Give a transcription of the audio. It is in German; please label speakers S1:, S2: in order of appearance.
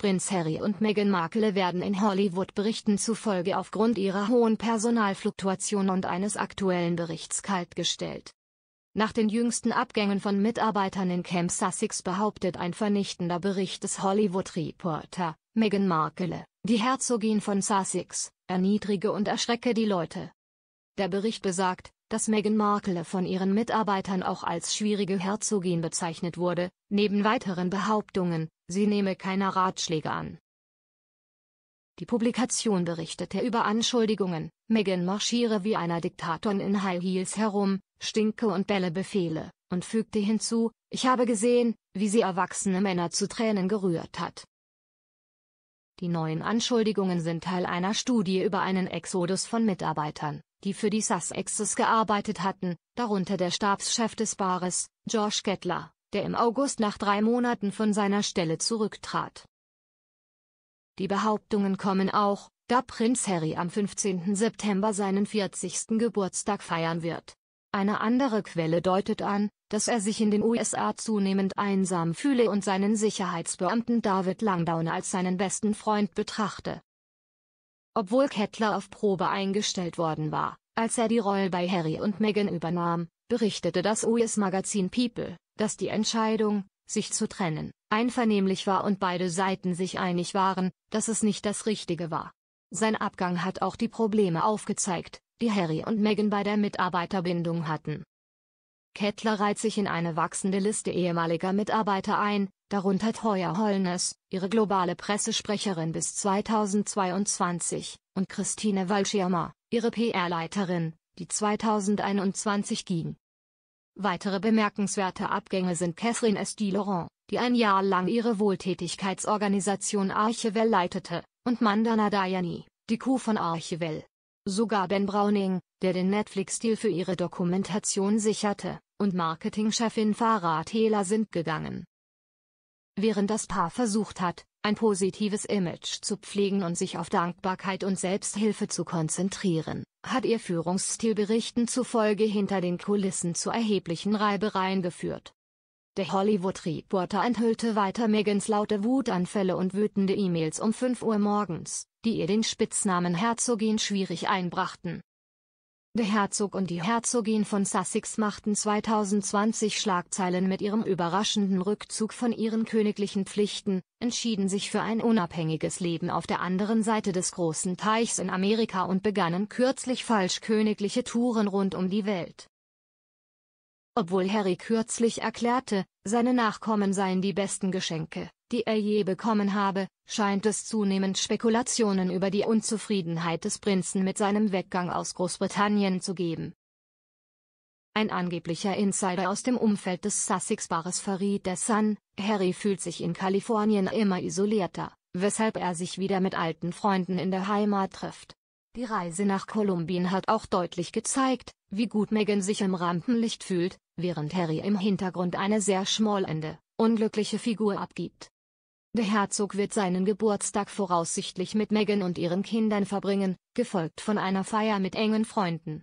S1: Prinz Harry und Meghan Markle werden in Hollywood Berichten zufolge aufgrund ihrer hohen Personalfluktuation und eines aktuellen Berichts kaltgestellt. Nach den jüngsten Abgängen von Mitarbeitern in Camp Sussex behauptet ein vernichtender Bericht des Hollywood Reporter, Meghan Markle, die Herzogin von Sussex, erniedrige und erschrecke die Leute. Der Bericht besagt, dass Meghan Markle von ihren Mitarbeitern auch als schwierige Herzogin bezeichnet wurde, neben weiteren Behauptungen, Sie nehme keine Ratschläge an. Die Publikation berichtete über Anschuldigungen, Megan marschiere wie einer Diktatorin in High Heels herum, stinke und bälle Befehle, und fügte hinzu, ich habe gesehen, wie sie erwachsene Männer zu Tränen gerührt hat. Die neuen Anschuldigungen sind Teil einer Studie über einen Exodus von Mitarbeitern, die für die Sussexes gearbeitet hatten, darunter der Stabschef des Bares, George Kettler der im August nach drei Monaten von seiner Stelle zurücktrat. Die Behauptungen kommen auch, da Prinz Harry am 15. September seinen 40. Geburtstag feiern wird. Eine andere Quelle deutet an, dass er sich in den USA zunehmend einsam fühle und seinen Sicherheitsbeamten David Langdown als seinen besten Freund betrachte. Obwohl Kettler auf Probe eingestellt worden war, als er die Rolle bei Harry und Meghan übernahm, berichtete das US-Magazin People, dass die Entscheidung, sich zu trennen, einvernehmlich war und beide Seiten sich einig waren, dass es nicht das Richtige war. Sein Abgang hat auch die Probleme aufgezeigt, die Harry und Meghan bei der Mitarbeiterbindung hatten. Kettler reiht sich in eine wachsende Liste ehemaliger Mitarbeiter ein, darunter Toya Hollness, ihre globale Pressesprecherin bis 2022, und Christine Walschirmer, ihre PR-Leiterin, die 2021 ging. Weitere bemerkenswerte Abgänge sind Catherine S. D. Laurent, die ein Jahr lang ihre Wohltätigkeitsorganisation Archivel leitete, und Mandana Dayani, die Kuh von Archivel. Sogar Ben Browning, der den Netflix-Stil für ihre Dokumentation sicherte, und Marketingchefin Farah Taylor sind gegangen. Während das Paar versucht hat, ein positives Image zu pflegen und sich auf Dankbarkeit und Selbsthilfe zu konzentrieren, hat ihr Führungsstilberichten zufolge hinter den Kulissen zu erheblichen Reibereien geführt. Der Hollywood Reporter enthüllte weiter Megans laute Wutanfälle und wütende E-Mails um 5 Uhr morgens, die ihr den Spitznamen Herzogin schwierig einbrachten. Der Herzog und die Herzogin von Sussex machten 2020 Schlagzeilen mit ihrem überraschenden Rückzug von ihren königlichen Pflichten, entschieden sich für ein unabhängiges Leben auf der anderen Seite des großen Teichs in Amerika und begannen kürzlich falsch königliche Touren rund um die Welt. Obwohl Harry kürzlich erklärte, seine Nachkommen seien die besten Geschenke, die er je bekommen habe, scheint es zunehmend Spekulationen über die Unzufriedenheit des Prinzen mit seinem Weggang aus Großbritannien zu geben. Ein angeblicher Insider aus dem Umfeld des Sussex-Bares verriet der Sun, Harry fühlt sich in Kalifornien immer isolierter, weshalb er sich wieder mit alten Freunden in der Heimat trifft. Die Reise nach Kolumbien hat auch deutlich gezeigt, wie gut Meghan sich im Rampenlicht fühlt, während Harry im Hintergrund eine sehr schmollende, unglückliche Figur abgibt. Der Herzog wird seinen Geburtstag voraussichtlich mit Meghan und ihren Kindern verbringen, gefolgt von einer Feier mit engen Freunden.